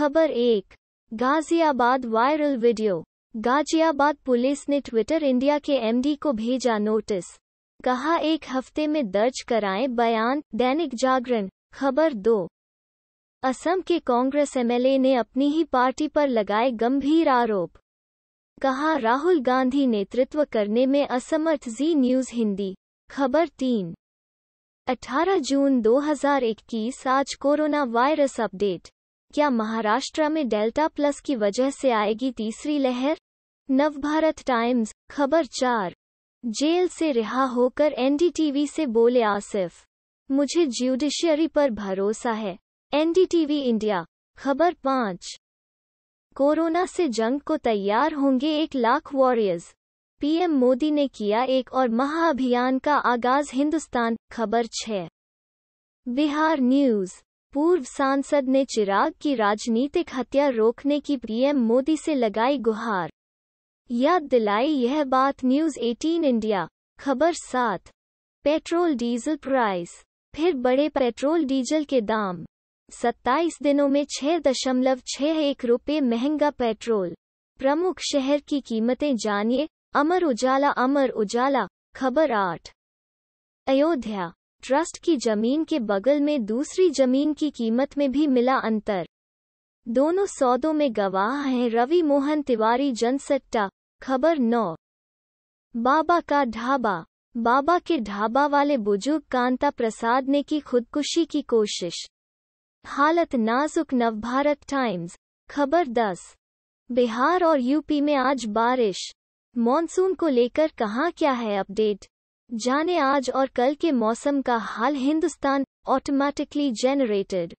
खबर एक Ghaziabad viral video Ghaziabad police ने ट्विटर इंडिया के एमडी को भेजा नोटिस कहा एक हफ्ते में दर्ज कराएं बयान दैनिक जागरण खबर दो असम के कांग्रेस एमएलए ने अपनी ही पार्टी पर लगाए गंभीर आरोप कहा राहुल गांधी नेतृत्व करने में असमर्थ जी न्यूज हिंदी खबर तीन 18 जून 2021 आज कोरोना वायरस अपडेट क्या महाराष्ट्र में डेल्टा प्लस की वजह से आएगी तीसरी लहर नवभारत टाइम्स खबर चार जेल से रिहा होकर एनडीटीवी से बोले आसिफ मुझे ज्यूडिशियरी पर भरोसा है एनडीटीवी इंडिया खबर पाँच कोरोना से जंग को तैयार होंगे एक लाख वॉरियर्स पीएम मोदी ने किया एक और महाअभियान का आगाज हिंदुस्तान खबर छः बिहार न्यूज़ पूर्व सांसद ने चिराग की राजनीतिक हत्या रोकने की पीएम मोदी से लगाई गुहार याद दिलाई यह बात न्यूज 18 इंडिया खबर सात पेट्रोल डीजल प्राइस फिर बड़े पेट्रोल डीजल के दाम 27 दिनों में छह दशमलव छह एक रुपये महंगा पेट्रोल प्रमुख शहर की कीमतें जानिए अमर उजाला अमर उजाला खबर आठ अयोध्या ट्रस्ट की जमीन के बगल में दूसरी जमीन की कीमत में भी मिला अंतर दोनों सौदों में गवाह हैं रवि मोहन तिवारी जनसट्टा खबर नौ बाबा का ढाबा बाबा के ढाबा वाले बुजुर्ग कांता प्रसाद ने की खुदकुशी की कोशिश हालत नाजुक नवभारत टाइम्स खबर दस बिहार और यूपी में आज बारिश मॉनसून को लेकर कहाँ क्या है अपडेट जाने आज और कल के मौसम का हाल हिंदुस्तान ऑटोमेटिकली जेनरेटेड